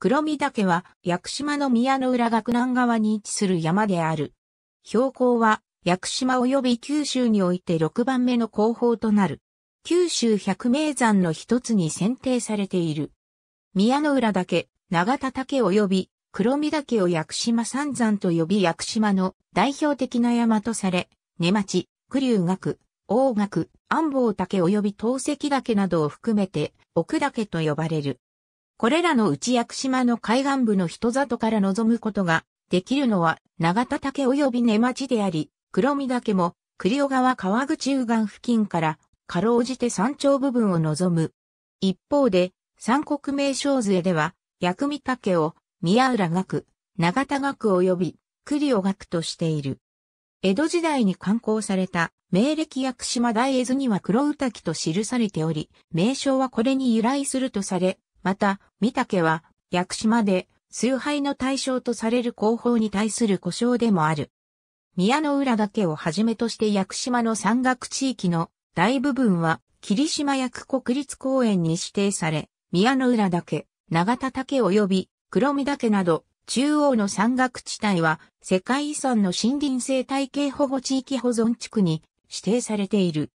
黒見岳は、屋久島の宮の浦学南側に位置する山である。標高は、屋久島及び九州において6番目の高峰となる。九州百名山の一つに選定されている。宮の浦岳、長田岳及び黒見岳を屋久島三山と呼び屋久島の代表的な山とされ、根町、九龍岳、大岳、安房岳及び東石岳などを含めて奥岳と呼ばれる。これらの内屋久島の海岸部の人里から望むことができるのは長田岳及び根町であり、黒見岳も栗尾川川口右岸付近からかろうじて山頂部分を望む。一方で、三国名勝図絵では、薬味岳を宮浦岳、長田岳及び栗尾岳としている。江戸時代に刊行された明暦薬島大絵図には黒うたきと記されており、名称はこれに由来するとされ、また、御岳は、屋久島で、崇拝の対象とされる広報に対する故障でもある。宮の浦岳をはじめとして屋久島の山岳地域の大部分は、霧島役国立公園に指定され、宮の浦岳、長田岳及び黒見岳など、中央の山岳地帯は世界遺産の森林生態系保護地域保存地区に指定されている。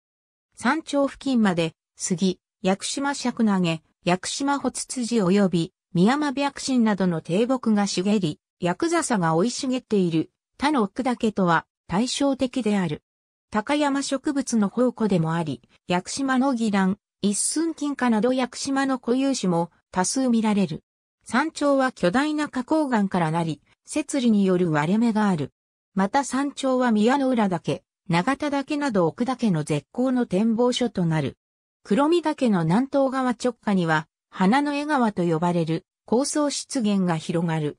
山頂付近まで、杉、屋久島尺投げ、薬島ホツツジ及び、宮間白神などの低木が茂り、薬笹が生い茂っている、他の奥岳とは対照的である。高山植物の宝庫でもあり、薬島のギラン、一寸金貨など薬島の固有種も多数見られる。山頂は巨大な花崗岩からなり、摂理による割れ目がある。また山頂は宮の浦岳、長田岳など奥岳の絶好の展望所となる。黒見岳の南東側直下には、花の江川と呼ばれる高層湿原が広がる。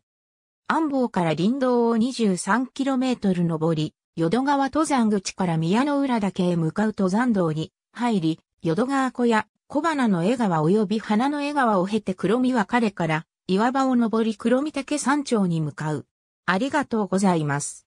安房から林道を 23km 登り、淀川登山口から宮の浦岳へ向かう登山道に入り、淀川小屋、小花の江川及び花の江川を経て黒見は彼から岩場を登り黒見岳山頂に向かう。ありがとうございます。